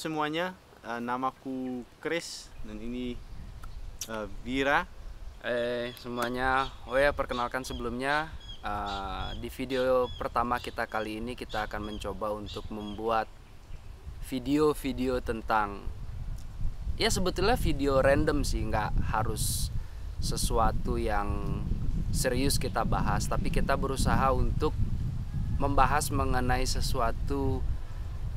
semuanya, uh, namaku Chris dan ini uh, Vira. Eh semuanya, oh ya perkenalkan sebelumnya uh, di video pertama kita kali ini kita akan mencoba untuk membuat video-video tentang ya sebetulnya video random sih nggak harus sesuatu yang serius kita bahas tapi kita berusaha untuk membahas mengenai sesuatu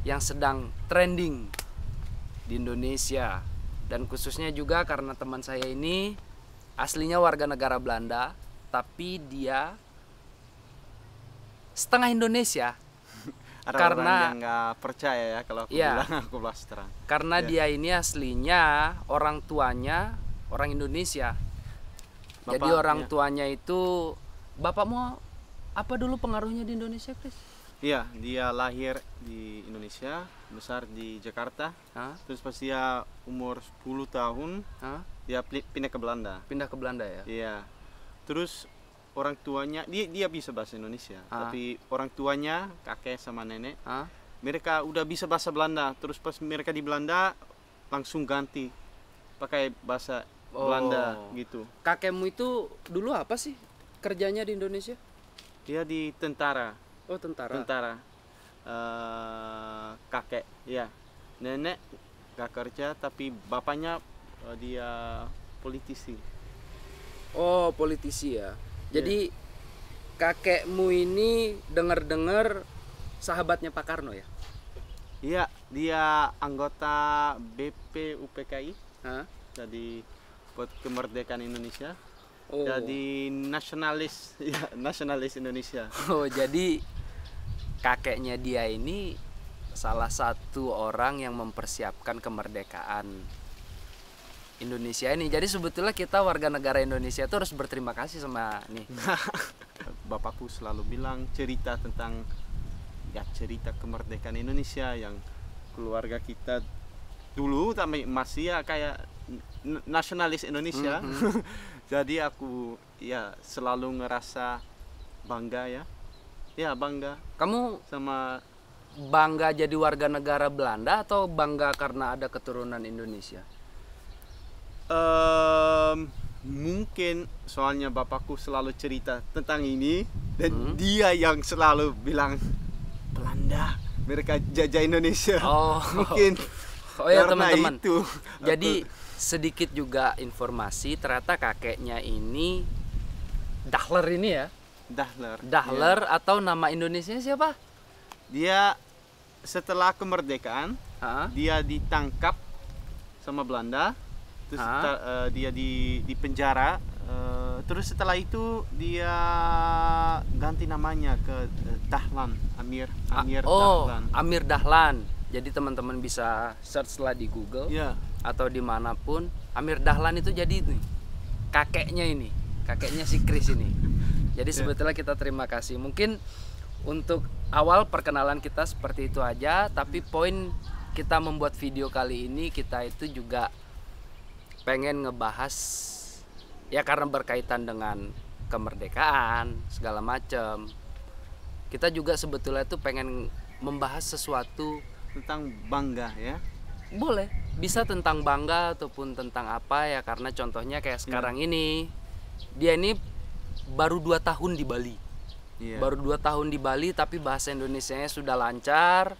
yang sedang trending di Indonesia dan khususnya juga karena teman saya ini aslinya warga negara Belanda tapi dia setengah Indonesia Ada karena nggak percaya ya kalau aku ya, bilang aku terang karena ya. dia ini aslinya orang tuanya orang Indonesia Bapak, jadi orang ya. tuanya itu bapak mau apa dulu pengaruhnya di Indonesia Chris Iya, dia lahir di Indonesia, besar di Jakarta. Ha? Terus pas dia umur 10 tahun, ha? dia pindah ke Belanda. Pindah ke Belanda ya? Iya. Terus orang tuanya, dia dia bisa bahasa Indonesia, Ha? tapi orang tuanya, kakek sama nenek, ha? mereka udah bisa bahasa Belanda. Terus pas mereka di Belanda langsung ganti pakai bahasa oh. Belanda gitu. Kakekmu itu dulu apa sih kerjanya di Indonesia? Dia di tentara oh tentara tentara uh, kakek ya nenek gak kerja tapi bapaknya uh, dia politisi oh politisi ya iya. jadi yeah. kakekmu ini dengar-dengar sahabatnya Pak Karno ya iya dia anggota BP UPKI Hah? jadi buat kemerdekaan Indonesia Oh. Jadi nasionalis, ya, nasionalis Indonesia. Oh, jadi kakeknya dia ini salah satu orang yang mempersiapkan kemerdekaan Indonesia ini. Jadi sebetulnya kita warga negara Indonesia itu harus berterima kasih sama nih. Hmm. Bapakku selalu bilang cerita tentang ya cerita kemerdekaan Indonesia yang keluarga kita dulu tapi masih ya kayak nasionalis Indonesia. -hmm. hmm. Jadi aku ya selalu ngerasa bangga ya ya bangga kamu sama bangga jadi warga negara Belanda atau bangga karena ada keturunan Indonesia um, mungkin soalnya bapakku selalu cerita tentang ini dan hmm? dia yang selalu bilang Belanda mereka jajah Indonesia oh. mungkin oh ya teman-teman itu jadi aku... sedikit juga informasi ternyata kakeknya ini Dahler ini ya Dahler. Dahler yeah. atau nama Indonesia siapa? Dia setelah kemerdekaan, ha? dia ditangkap sama Belanda, terus uh, dia di di penjara. Uh, terus setelah itu dia ganti namanya ke eh, Dahlan Amir ah, Amir ah, oh, Dahlan. Amir Dahlan. Jadi teman-teman bisa search lah di Google yeah. atau dimanapun. Amir Dahlan itu jadi nih kakeknya ini, kakeknya si Kris ini. Jadi iya. sebetulnya kita terima kasih. Mungkin untuk awal perkenalan kita seperti itu aja, tapi hmm. poin kita membuat video kali ini kita itu juga pengen ngebahas ya karena berkaitan dengan kemerdekaan segala macam. Kita juga sebetulnya itu pengen membahas sesuatu tentang bangga ya. Boleh, bisa tentang bangga ataupun tentang apa ya karena contohnya kayak hmm. sekarang ini dia ini baru dua tahun di Bali yeah. baru dua tahun di Bali tapi bahasa Indonesia nya sudah lancar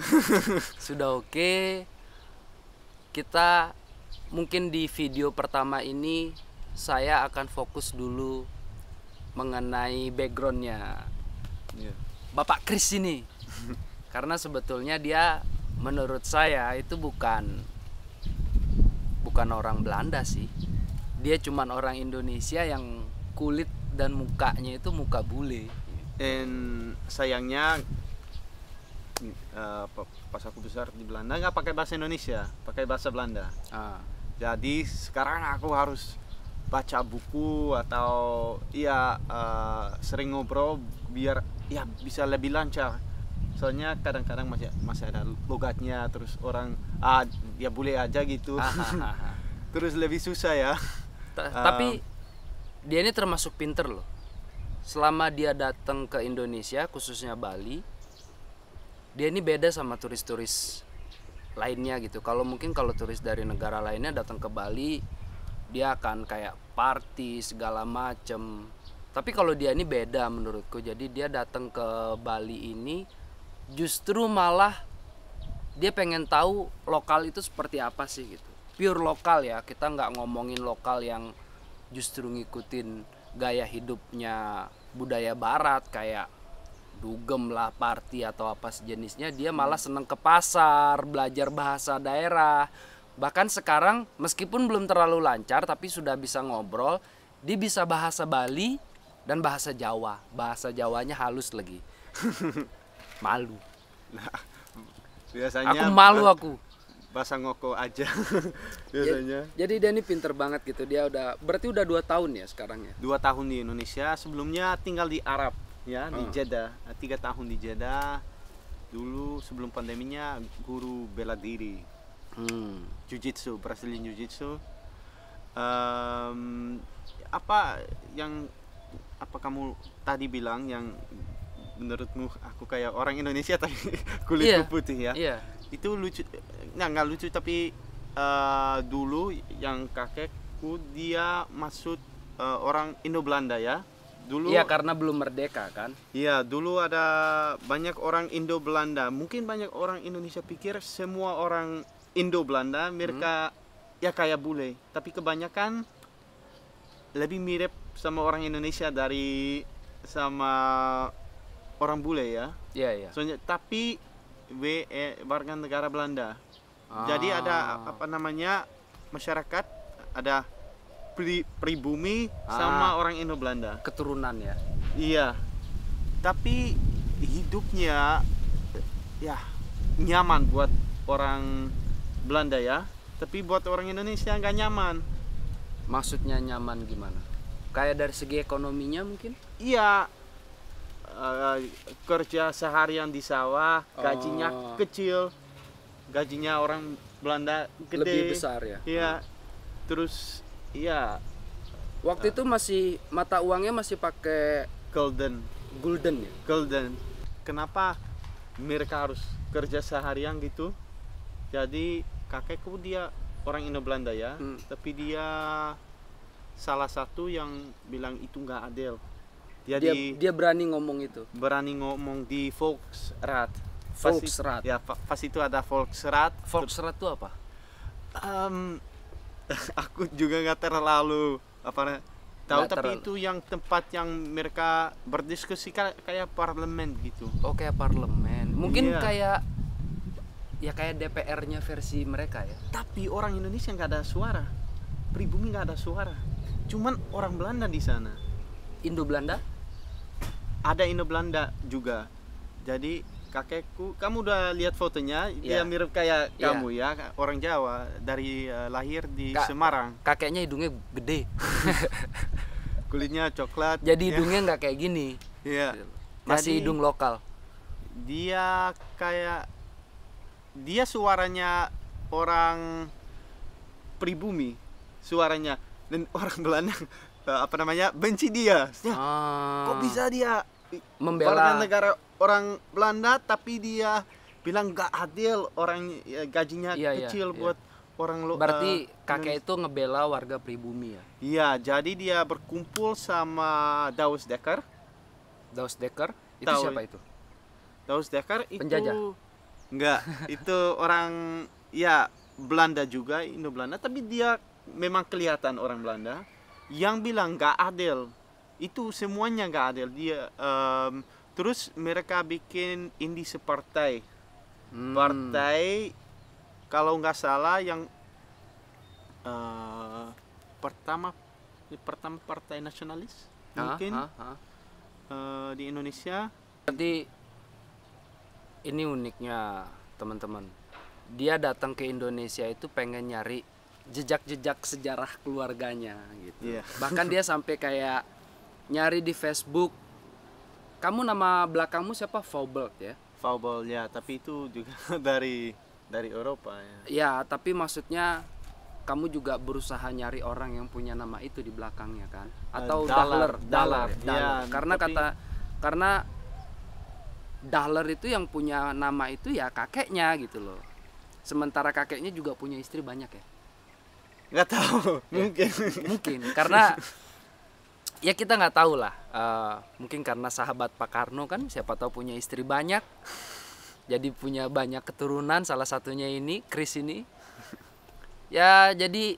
sudah oke okay. kita mungkin di video pertama ini saya akan fokus dulu mengenai backgroundnya yeah. Bapak Kris ini karena sebetulnya dia menurut saya itu bukan bukan orang Belanda sih dia cuman orang Indonesia yang kulit dan mukanya itu muka bule dan sayangnya uh, pas aku besar di Belanda nggak pakai bahasa Indonesia pakai bahasa Belanda ah. jadi sekarang aku harus baca buku atau ya uh, sering ngobrol biar ya bisa lebih lancar soalnya kadang-kadang masih masih ada logatnya terus orang ah ya boleh aja gitu ah, terus lebih susah ya T tapi dia ini termasuk pinter loh. Selama dia datang ke Indonesia, khususnya Bali, dia ini beda sama turis-turis lainnya gitu. Kalau mungkin kalau turis dari negara lainnya datang ke Bali, dia akan kayak party segala macem. Tapi kalau dia ini beda menurutku. Jadi dia datang ke Bali ini justru malah dia pengen tahu lokal itu seperti apa sih gitu. Pure lokal ya, kita nggak ngomongin lokal yang justru ngikutin gaya hidupnya budaya barat kayak dugem lah party atau apa sejenisnya dia malah seneng ke pasar belajar bahasa daerah bahkan sekarang meskipun belum terlalu lancar tapi sudah bisa ngobrol dia bisa bahasa Bali dan bahasa Jawa bahasa Jawanya halus lagi malu nah, biasanya aku malu aku bahasa ngoko aja biasanya. Jadi, Dani pinter banget gitu. Dia udah berarti udah dua tahun ya sekarang ya. Dua tahun di Indonesia. Sebelumnya tinggal di Arab ya di ah. Jeddah. Eh, tiga tahun di Jeddah. Dulu sebelum pandeminya guru bela diri. Hmm. Jiu-jitsu, Brazilian Jiu-jitsu. Um, apa yang apa kamu tadi bilang yang menurutmu aku kayak orang Indonesia tapi kulitku iya. yeah. putih ya? Iya. Yeah itu lucu nah nggak lucu tapi uh, dulu yang kakekku dia maksud uh, orang Indo Belanda ya dulu ya karena belum merdeka kan iya dulu ada banyak orang Indo Belanda mungkin banyak orang Indonesia pikir semua orang Indo Belanda mereka hmm. ya kayak bule tapi kebanyakan lebih mirip sama orang Indonesia dari sama orang bule ya iya iya soalnya tapi WE warga negara Belanda. Ah. Jadi ada apa namanya masyarakat ada pri, pribumi ah. sama orang Indo Belanda. Keturunan ya. Iya. Tapi hidupnya ya nyaman buat orang Belanda ya. Tapi buat orang Indonesia nggak nyaman. Maksudnya nyaman gimana? Kayak dari segi ekonominya mungkin? Iya, uh, kerja seharian di sawah, gajinya oh. kecil, gajinya orang Belanda gede. Lebih besar ya. Iya. oh. Terus iya. Waktu uh, itu masih mata uangnya masih pakai golden. Golden ya. Golden. Kenapa mereka harus kerja seharian gitu? Jadi kakekku dia orang Indo Belanda ya, hmm. tapi dia salah satu yang bilang itu nggak adil dia, dia, di, dia berani ngomong itu berani ngomong di Volksrat Volksrat ya pas itu ada Volksrat Volksrat itu apa um, aku juga nggak terlalu apa tahu tapi terlalu. itu yang tempat yang mereka berdiskusi kayak, kayak parlemen gitu oh kayak parlemen mungkin yeah. kayak ya kayak DPR-nya versi mereka ya tapi orang Indonesia nggak ada suara pribumi nggak ada suara cuman orang Belanda di sana Indo Belanda ada Indo Belanda juga jadi kakekku kamu udah lihat fotonya yeah. dia iya. mirip kayak yeah. kamu ya orang Jawa dari eh, lahir di Ka Semarang kakeknya hidungnya gede kulitnya coklat jadi ya. hidungnya nggak kayak gini yeah. masih jadi, hidung lokal dia kayak dia suaranya orang pribumi suaranya dan orang Belanda Eh, apa namanya benci dia ya, ah. kok bisa dia membela negara orang Belanda tapi dia bilang gak adil orang ya, gajinya iya, iya kecil iya, buat iya. orang lo berarti uh, kakek itu ngebela warga pribumi ya iya jadi dia berkumpul sama Daus Dekker Daus Dekker itu Tau, siapa itu Daus Dekker itu penjajah enggak itu orang ya Belanda juga Indo Belanda tapi dia memang kelihatan orang Belanda yang bilang gak adil itu semuanya gak adil dia um, terus mereka bikin ini separtai hmm. partai kalau nggak salah yang uh, pertama pertama partai nasionalis ha, mungkin ha, ha. Uh, eh, di Indonesia jadi ini uniknya teman-teman dia datang ke Indonesia itu pengen nyari jejak-jejak sejarah keluarganya gitu. Yeah. Bahkan dia sampai kayak nyari di Facebook kamu nama belakangmu siapa Faubel ya? Faubel ya, tapi itu juga dari dari Eropa ya. Ya, tapi maksudnya kamu juga berusaha nyari orang yang punya nama itu di belakangnya kan? Eh, Atau uh, Dahler, Dahler, Ya, iya, karena tapi... kata karena Dahler itu yang punya nama itu ya kakeknya gitu loh. Sementara kakeknya juga punya istri banyak ya nggak tahu iya. mungkin mungkin karena ya kita nggak tahu lah uh, mungkin karena sahabat Pak Karno kan siapa tahu punya istri banyak jadi punya banyak keturunan salah satunya ini Chris ini ya jadi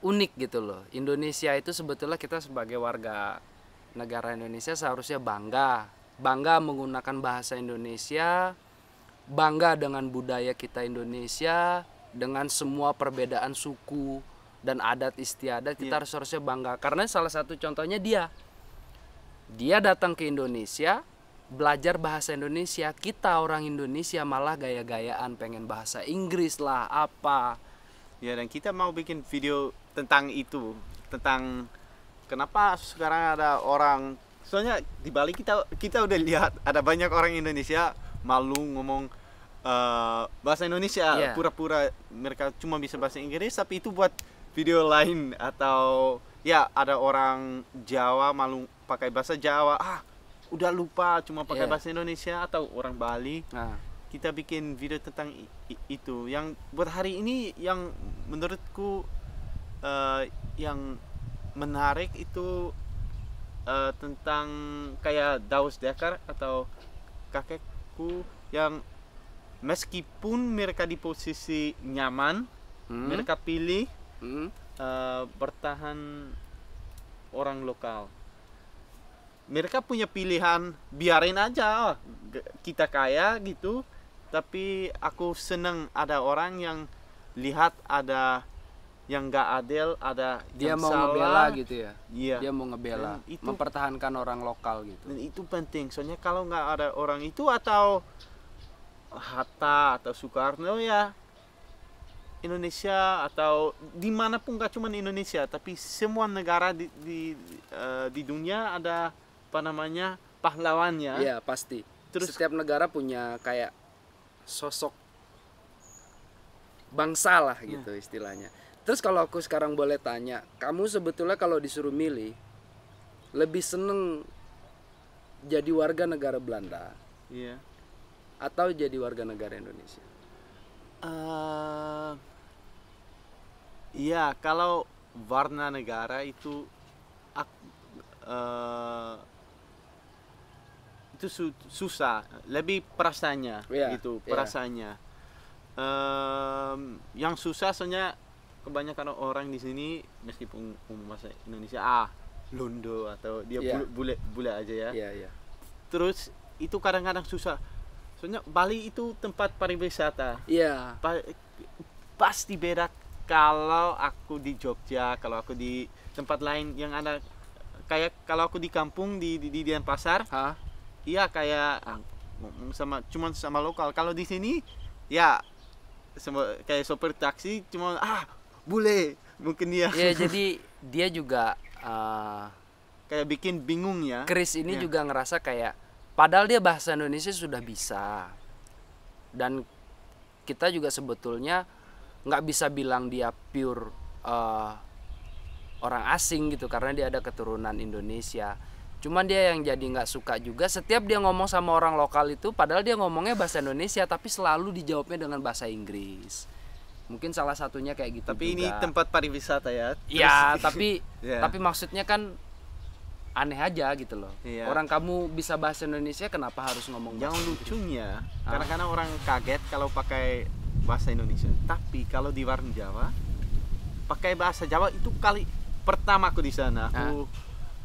unik gitu loh Indonesia itu sebetulnya kita sebagai warga negara Indonesia seharusnya bangga bangga menggunakan bahasa Indonesia bangga dengan budaya kita Indonesia dengan semua perbedaan suku dan adat istiadat kita yeah. harus harusnya bangga karena salah satu contohnya dia dia datang ke Indonesia belajar bahasa Indonesia kita orang Indonesia malah gaya-gayaan pengen bahasa Inggris lah apa ya dan kita mau bikin video tentang itu tentang kenapa sekarang ada orang soalnya di Bali kita kita udah lihat ada banyak orang Indonesia malu ngomong uh, bahasa Indonesia pura iya. pura-pura mereka cuma bisa bahasa Inggris tapi itu buat video lain atau ya ada orang Jawa malu pakai bahasa Jawa ah udah lupa cuma pakai yeah. bahasa Indonesia atau orang Bali nah. kita bikin video tentang itu yang buat hari ini yang menurutku uh, yang menarik itu uh, tentang kayak Daus Dakar atau kakekku yang meskipun mereka di posisi nyaman hmm. mereka pilih hmm. uh, bertahan orang lokal mereka punya pilihan biarin aja oh, kita kaya gitu tapi aku seneng ada orang yang lihat ada yang gak adil ada dia yang mau salah. ngebela gitu ya iya dia mau ngebela itu, mempertahankan orang lokal gitu dan itu penting soalnya kalau nggak ada orang itu atau Hatta atau Soekarno oh ya Indonesia atau dimanapun gak cuma Indonesia tapi semua negara di di, uh, di dunia ada apa namanya pahlawannya ya pasti terus setiap negara punya kayak sosok bangsa lah hmm. gitu istilahnya terus kalau aku sekarang boleh tanya kamu sebetulnya kalau disuruh milih lebih seneng jadi warga negara Belanda ya atau jadi warga negara Indonesia? Uh, kalau warna negara itu uh, itu su susah, lebih perasaannya yeah, gitu, iya. perasaannya. Yeah. Um, yang susah soalnya kebanyakan orang di sini meskipun umum bahasa Indonesia ah lundo atau dia yeah. Iya. bule bule aja ya. Yeah, yeah. Terus itu kadang-kadang susah soalnya Bali itu tempat pariwisata iya yeah. pasti beda kalau aku di Jogja kalau aku di tempat lain yang ada kayak kalau aku di kampung di di, di Denpasar Hah? iya kayak sama cuma sama lokal kalau di sini ya semua kayak sopir taksi cuma ah bule mungkin dia ya jadi dia juga uh, kayak bikin bingung ya Chris ini ya. juga ngerasa kayak Padahal dia bahasa Indonesia sudah bisa. Dan kita juga sebetulnya nggak bisa bilang dia pure uh, orang asing gitu karena dia ada keturunan Indonesia. Cuman dia yang jadi nggak suka juga setiap dia ngomong sama orang lokal itu padahal dia ngomongnya bahasa Indonesia tapi selalu dijawabnya dengan bahasa Inggris. Mungkin salah satunya kayak gitu. Tapi juga. ini tempat pariwisata ya. Iya, tapi yeah. tapi maksudnya kan aneh aja gitu loh. Iya. Orang kamu bisa bahasa Indonesia kenapa harus ngomong bahasa Yang lucunya, karena ah. karena orang kaget kalau pakai bahasa Indonesia. Tapi kalau di warung Jawa pakai bahasa Jawa itu kali pertama aku di sana. Aku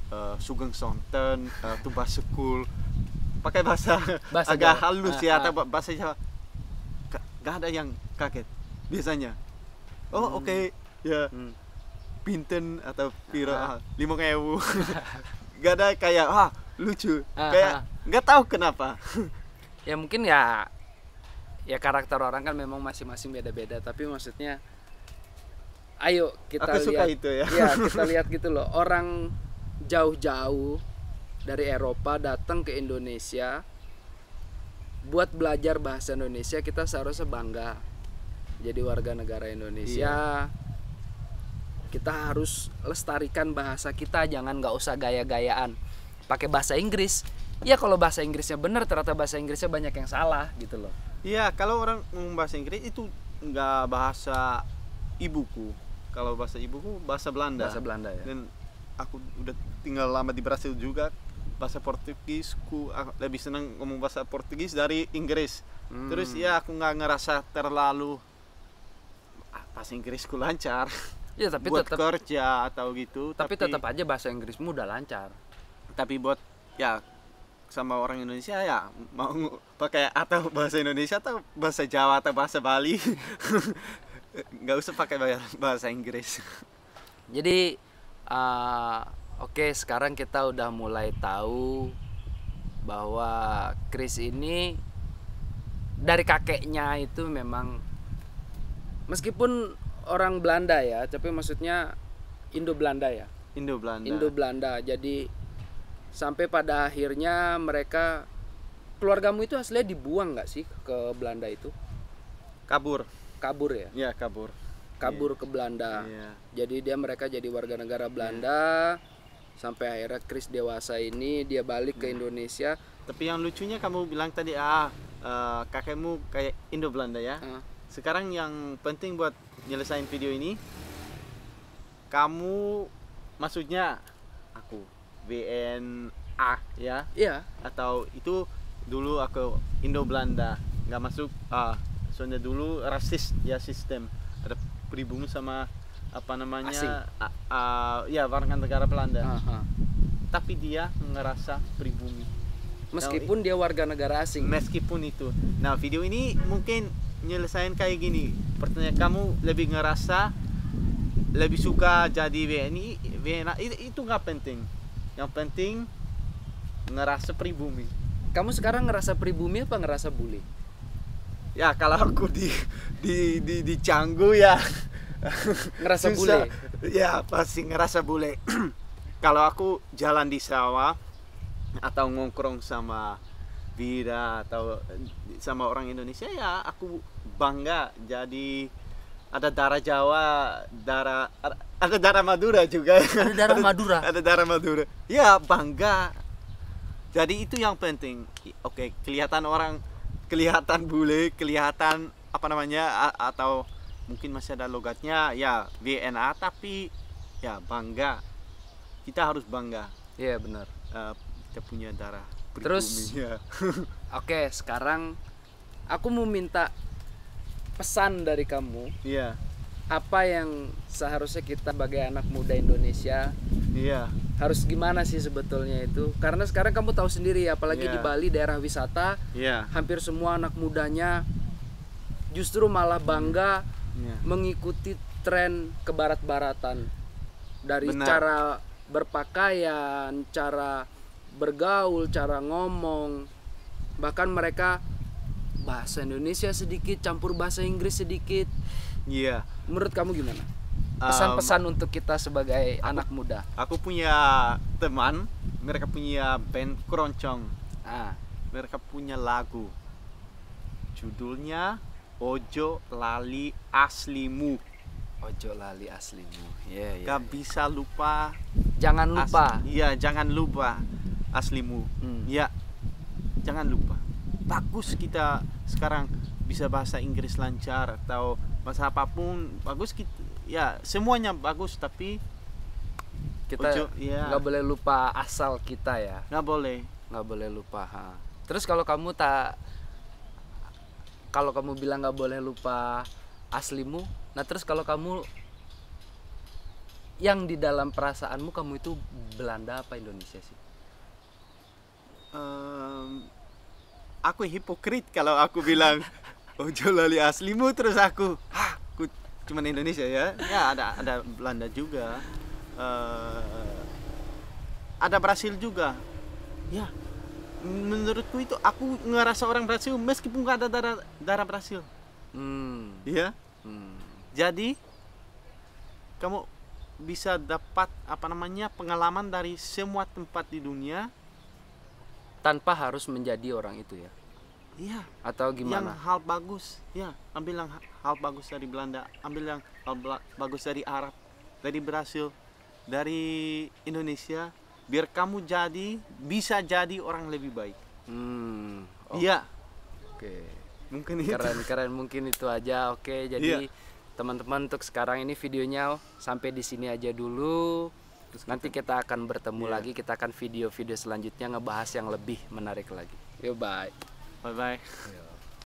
uh, Sugeng Sonten, uh, eh, Tuba Sekul pakai bahasa, bahasa agak Jawa. halus ah, ya ah. atau bahasa Jawa. Gak ada yang kaget biasanya. Oh, hmm. oke. Okay. Ya. Yeah. Hmm pinten atau piro ah. Ah, lima ewu gak ada kayak ah lucu ah, kayak nggak tahu kenapa ya mungkin ya ya karakter orang kan memang masing-masing beda-beda tapi maksudnya ayo kita Aku lihat itu ya. ya kita lihat gitu loh orang jauh-jauh dari Eropa datang ke Indonesia buat belajar bahasa Indonesia kita seharusnya bangga jadi warga negara Indonesia iya kita harus lestarikan bahasa kita jangan nggak usah gaya-gayaan pakai bahasa Inggris ya kalau bahasa Inggrisnya benar ternyata bahasa Inggrisnya banyak yang salah gitu loh iya kalau orang ngomong bahasa Inggris itu nggak bahasa ibuku kalau bahasa ibuku bahasa Belanda bahasa Belanda ya dan aku udah tinggal lama di Brasil juga bahasa Portugisku aku lebih senang ngomong bahasa Portugis dari Inggris hmm. terus ya aku nggak ngerasa terlalu ah, bahasa Inggrisku lancar ya, tapi buat tetap, kerja atau gitu tapi, tapi tetap aja bahasa Inggrismu udah lancar tapi buat ya sama orang Indonesia ya mau pakai atau bahasa Indonesia atau bahasa Jawa atau bahasa Bali nggak usah pakai bahasa Inggris jadi uh, oke okay, sekarang kita udah mulai tahu bahwa Chris ini dari kakeknya itu memang meskipun orang Belanda ya, tapi maksudnya Indo Belanda ya. Indo Belanda. Indo Belanda. Jadi sampai pada akhirnya mereka keluargamu itu aslinya dibuang nggak sih ke Belanda itu? Kabur. Kabur ya? Iya kabur. Kabur yeah. ke Belanda. Yeah. Jadi dia mereka jadi warga negara Belanda yeah. sampai akhirnya Kris dewasa ini dia balik ke hmm. Indonesia. Tapi yang lucunya kamu bilang tadi ah uh, kakekmu kayak Indo Belanda ya. Uh. Sekarang yang penting buat nyelesain video ini kamu maksudnya aku BNA ya iya atau itu dulu aku Indo Belanda nggak masuk ah soalnya dulu rasis ya sistem ada pribumi sama apa namanya Asing. uh, ya warga negara Belanda -huh. tapi dia ngerasa pribumi nah, meskipun nah, dia warga negara asing meskipun itu nah video ini mungkin nyelesain kayak gini pertanyaan kamu lebih ngerasa lebih suka jadi WNI WNA itu nggak penting yang penting ngerasa pribumi kamu sekarang ngerasa pribumi apa ngerasa bully ya kalau aku di di di, di canggu ya ngerasa Susah. bule ya pasti ngerasa bule kalau aku jalan di sawah atau ngongkrong sama Bira atau sama orang Indonesia ya aku bangga jadi ada darah Jawa, darah ada darah Madura juga. Ada darah Madura. ada darah Madura. Ya, bangga. Jadi itu yang penting. Oke, kelihatan orang kelihatan bule, kelihatan apa namanya atau mungkin masih ada logatnya ya VNA tapi ya bangga. Kita harus bangga. Iya, benar. Uh, kita punya darah Terus Oke, sekarang aku mau minta pesan dari kamu iya apa yang seharusnya kita sebagai anak muda Indonesia iya harus gimana sih sebetulnya itu karena sekarang kamu tahu sendiri apalagi yeah. di iya. Bali daerah wisata yeah. hampir semua anak mudanya justru malah bangga yeah. mengikuti tren kebarat baratan dari Benar. cara berpakaian, cara bergaul, cara ngomong bahkan mereka bahasa Indonesia sedikit campur bahasa Inggris sedikit iya yeah. menurut kamu gimana pesan-pesan um, untuk kita sebagai aku, anak muda aku punya teman mereka punya band keroncong ah. mereka punya lagu judulnya Ojo Lali Aslimu Ojo Lali Aslimu yeah, yeah. gak iya. bisa lupa jangan lupa iya jangan lupa aslimu hmm. Iya. jangan lupa bagus kita sekarang bisa bahasa Inggris lancar atau bahasa apapun bagus kita ya semuanya bagus tapi kita ya. nggak ya. boleh lupa asal kita ya nggak boleh nggak boleh lupa ha. terus kalau kamu tak kalau kamu bilang nggak boleh lupa aslimu nah terus kalau kamu yang di dalam perasaanmu kamu itu Belanda apa Indonesia sih um, aku hipokrit kalau aku bilang ojo oh, lali aslimu terus aku aku cuma Indonesia ya ya ada ada Belanda juga uh, ada Brasil juga ya menurutku itu aku ngerasa orang Brasil meskipun gak ada darah darah Brasil hmm. ya hmm. jadi kamu bisa dapat apa namanya pengalaman dari semua tempat di dunia tanpa harus menjadi orang itu ya iya atau gimana yang hal bagus ya ambil yang hal bagus dari Belanda ambil yang hal bagus dari Arab dari Brasil dari Indonesia biar kamu jadi bisa jadi orang lebih baik hmm iya oke okay. mungkin keren itu. keren mungkin itu aja oke jadi iya. teman-teman untuk sekarang ini videonya sampai di sini aja dulu nanti kita akan bertemu yeah. lagi kita akan video-video selanjutnya ngebahas yang lebih menarik lagi Yo bye bye bye iya.